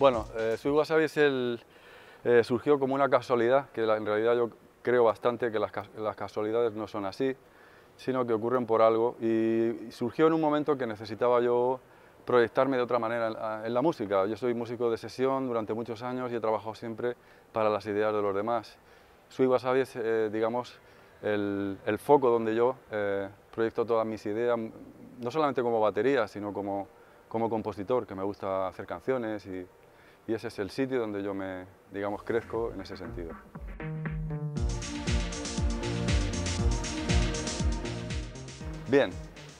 Bueno, eh, Sweet Wasabi eh, surgió como una casualidad, que en realidad yo creo bastante que las, casualidades no son así, sino que ocurren por algo. Y, surgió en un momento que necesitaba yo proyectarme de otra manera en la, música. Yo soy músico de sesión durante muchos años y he trabajado siempre para las ideas de los demás. Sweet Wasabi es, eh, digamos, el, foco donde yo eh, proyecto todas mis ideas, no solamente como batería, sino como, como compositor, que me gusta hacer canciones y, y ese es el sitio donde yo me, digamos, crezco en ese sentido. Bien,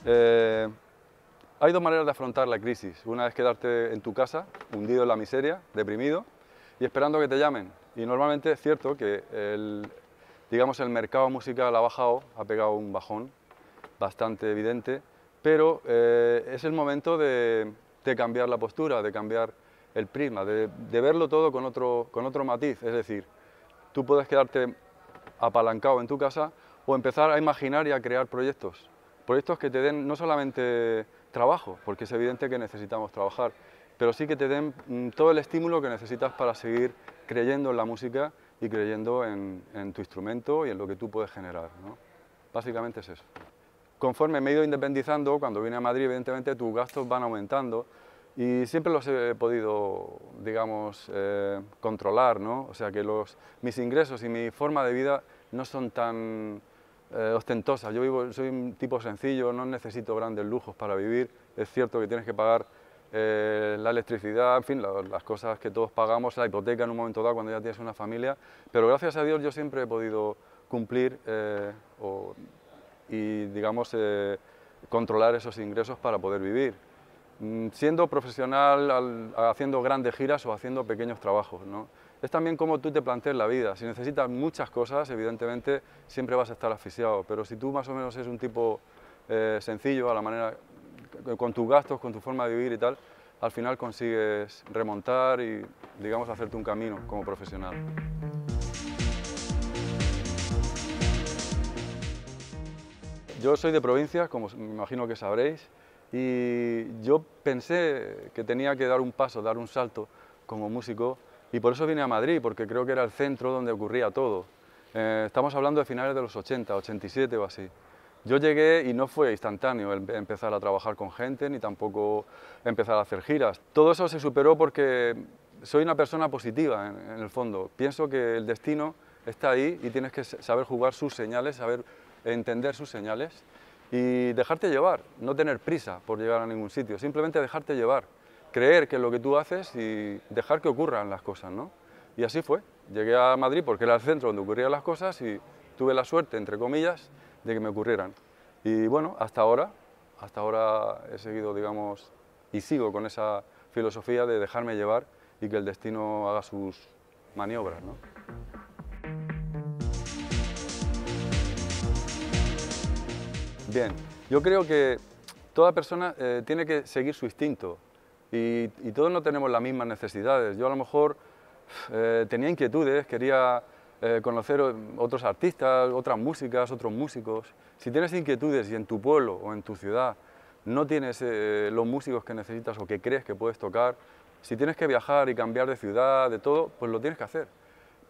eh, hay dos maneras de afrontar la crisis. Una es quedarte en tu casa, hundido en la miseria, deprimido, y esperando que te llamen. Y normalmente es cierto que el, digamos, el mercado musical ha bajado, ha pegado un bajón bastante evidente, pero eh, es el momento de cambiar la postura, de cambiar el prisma, de, verlo todo con otro, matiz. Es decir, tú puedes quedarte apalancado en tu casa o empezar a imaginar y a crear proyectos. Proyectos que te den no solamente trabajo, porque es evidente que necesitamos trabajar, pero sí que te den mm, todo el estímulo que necesitas para seguir creyendo en la música y creyendo en, tu instrumento y en lo que tú puedes generar. Básicamente es eso. Conforme me he ido independizando, cuando vine a Madrid, evidentemente tus gastos van aumentando, y siempre los he podido, digamos, eh, controlar, ¿no? O sea que los, mis ingresos y mi forma de vida no son tan eh, ostentosas. Yo vivo, soy un tipo sencillo, no necesito grandes lujos para vivir. Es cierto que tienes que pagar eh, la electricidad, en fin, las cosas que todos pagamos, la hipoteca en un momento dado cuando ya tienes una familia, pero gracias a Dios yo siempre he podido cumplir y, digamos, controlar esos ingresos para poder vivir. Mm, siendo profesional, haciendo grandes giras o haciendo pequeños trabajos. ¿no? Es también como tú te planteas la vida. Si necesitas muchas cosas, evidentemente siempre vas a estar asfixiado, pero si tú más o menos eres un tipo eh, sencillo, a la manera, eh, con tus gastos, con tu forma de vivir y tal, al final consigues remontar y, digamos, hacerte un camino como profesional. Yo soy de provincia, como me imagino que sabréis, y yo pensé que tenía que dar un paso, dar un salto como músico, y por eso vine a Madrid, porque creo que era el centro donde ocurría todo. Eh, estamos hablando de finales de los 80, 87 o así. Yo llegué y no fue instantáneo em, empezar a trabajar con gente, ni tampoco empezar a hacer giras. Todo eso se superó porque soy una persona positiva, en el fondo. Pienso que el destino está ahí y tienes que saber jugar sus señales, saber entender sus señales y dejarte llevar, no tener prisa por llegar a ningún sitio, simplemente dejarte llevar, creer que es lo que tú haces y dejar que ocurran las cosas, ¿no? Y así fue. Llegué a Madrid porque era el centro donde ocurrían las cosas y tuve la suerte, entre comillas, de que me ocurrieran. Y bueno, hasta ahora, hasta ahora he seguido, digamos, y sigo con esa filosofía de dejarme llevar y que el destino haga sus maniobras, Bien, yo creo que toda persona eh, tiene que seguir su instinto y, todos no tenemos las mismas necesidades. Yo a lo mejor eh, tenía inquietudes, quería eh, conocer otros artistas, otras músicas, otros músicos. Si tienes inquietudes y en tu pueblo o en tu ciudad no tienes los músicos que necesitas o que crees que puedes tocar, si tienes que viajar y cambiar de ciudad, de todo, pues lo tienes que hacer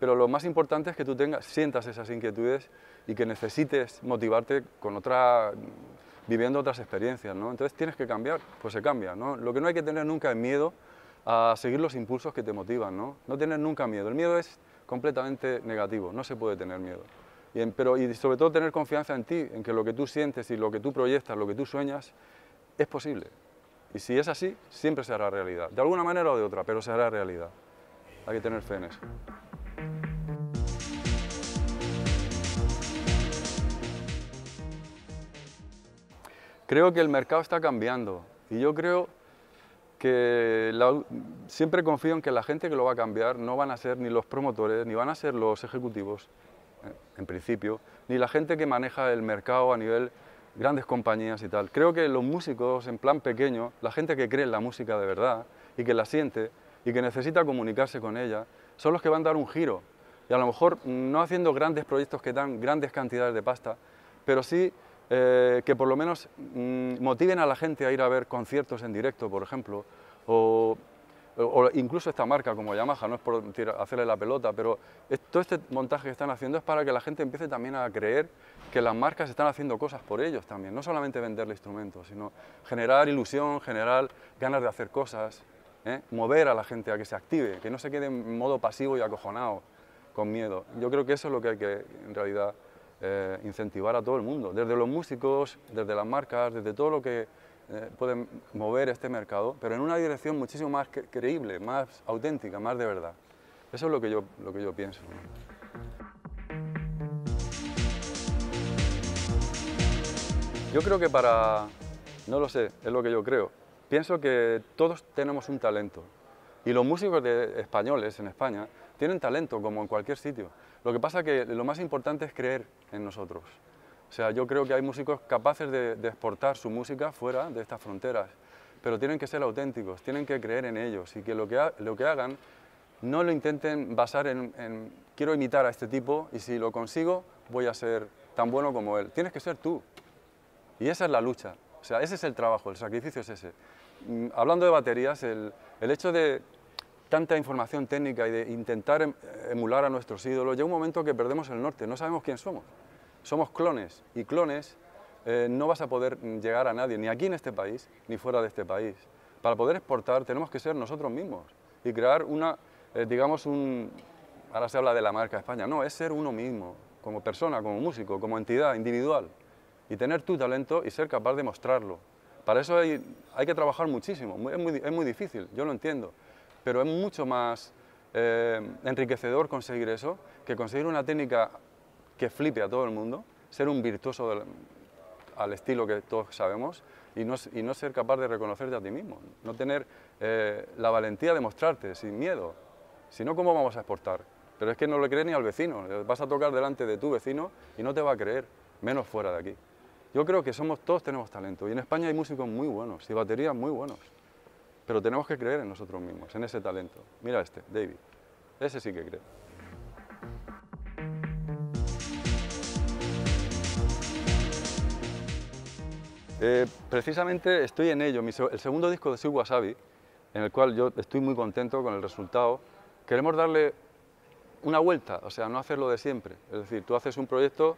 pero lo más importante es que tú tengas, sientas esas inquietudes y que necesites motivarte con otra, viviendo otras experiencias, ¿no? Entonces tienes que cambiar, pues se cambia, Lo que no hay que tener nunca es miedo a seguir los impulsos que te motivan, ¿no? No tener nunca miedo, el miedo es completamente negativo, no se puede tener miedo. Y, pero, y sobre todo tener confianza en ti, en que lo que tú sientes y lo que tú proyectas, lo que tú sueñas, es posible. Y si es así, siempre se hará realidad, de alguna manera o de otra, pero se hará realidad. Hay que tener fe en eso. Creo que el mercado está cambiando y yo creo que siempre confío en que la gente que lo va a cambiar no van a ser ni los promotores, ni van a ser los ejecutivos, en principio, ni la gente que maneja el mercado a nivel grandes compañías y tal. Creo que los músicos en plan pequeño, la gente que cree en la música de verdad y que la siente y que necesita comunicarse con ella, son los que van a dar un giro. Y a lo mejor mm, no haciendo grandes proyectos que dan grandes cantidades de pasta, pero sí eh, que por lo menos mm, motiven a la gente a ir a ver conciertos en directo, por ejemplo, o, incluso esta marca como Yamaha, no es por hacerle la pelota, pero todo este montaje que están haciendo es para que la gente empiece también a creer que las marcas están haciendo cosas por ellos también, no solamente venderle instrumentos, sino generar ilusión, generar ganas de hacer cosas, ¿eh? mover a la gente a que se active, que no se quede en modo pasivo y acojonado, con miedo. Yo creo que eso es lo que hay que, en realidad, eh, incentivar a todo el mundo, desde los músicos, desde las marcas, desde todo lo que eh, puede mover este mercado, pero en una dirección muchísimo más creíble, más auténtica, más de verdad. Eso es lo que yo, lo que yo pienso. Yo creo que para... No lo sé, es lo que yo creo. Pienso que todos tenemos un talento. Y los músicos de, españoles en España tienen talento como en cualquier sitio. Lo que pasa que lo más importante es creer en nosotros. O sea, yo creo que hay músicos capaces de, exportar su música fuera de estas fronteras, pero tienen que ser auténticos, tienen que creer en ellos y que lo que, lo que hagan no lo intenten basar en, en quiero imitar a este tipo y si lo consigo voy a ser tan bueno como él. Tienes que ser tú. Y esa es la lucha. O sea, ese es el trabajo, el sacrificio es ese. Mm, hablando de baterías, el, el hecho de tanta información técnica y de intentar em, emular a nuestros ídolos, llega un momento que perdemos el norte, no sabemos quién somos. Somos clones y clones eh, no vas a poder mm, llegar a nadie, ni aquí en este país, ni fuera de este país. Para poder exportar tenemos que ser nosotros mismos y crear una, eh, digamos, un... Ahora se habla de la marca España, no, es ser uno mismo, como persona, como músico, como entidad individual y tener tu talento y ser capaz de mostrarlo. Para eso hay, que trabajar muchísimo, es muy difícil, yo lo entiendo pero es mucho más eh, enriquecedor conseguir eso que conseguir una técnica que flipe a todo el mundo, ser un virtuoso al estilo que todos sabemos y no, y no, ser capaz de reconocerte a ti mismo, no tener eh, la valentía de mostrarte sin miedo, si no, ¿cómo vamos a exportar? Pero es que no le crees ni al vecino, vas a tocar delante de tu vecino y no te va a creer, menos fuera de aquí. Yo creo que somos, todos tenemos talento y en España hay músicos muy buenos y baterías muy buenos. Pero tenemos que creer en nosotros mismos, en ese talento. Mira este, David. Ese sí que cree. Eh, precisamente estoy en ello. el segundo disco de Sue Wasabi, en el cual yo estoy muy contento con el resultado, queremos darle una vuelta, o sea, no hacerlo de siempre. Es decir, tú haces un proyecto,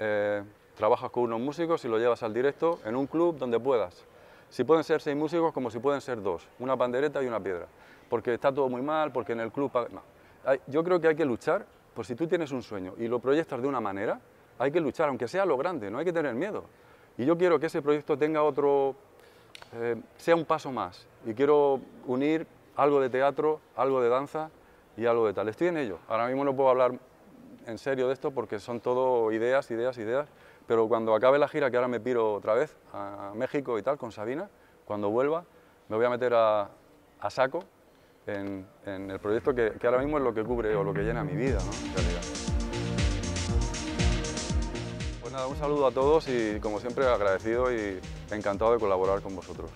eh, trabajas con unos músicos y lo llevas al directo en un club donde puedas. Si pueden ser seis músicos, como si pueden ser dos, una pandereta y una piedra, porque está todo muy mal, porque en el club... No. Yo creo que hay que luchar, por si tú tienes un sueño y lo proyectas de una manera, hay que luchar, aunque sea lo grande, no hay que tener miedo. Y yo quiero que ese proyecto tenga otro, eh, sea un paso más. Y quiero unir algo de teatro, algo de danza y algo de tal. Estoy en ello. Ahora mismo no puedo hablar en serio de esto porque son todo ideas, ideas, ideas pero cuando acabe la gira, que ahora me piro otra vez a México y tal, con Sabina, cuando vuelva me voy a meter a, saco en, el proyecto que, que, ahora mismo es lo que cubre o lo que llena mi vida, En realidad. Pues nada, un saludo a todos y como siempre agradecido y encantado de colaborar con vosotros.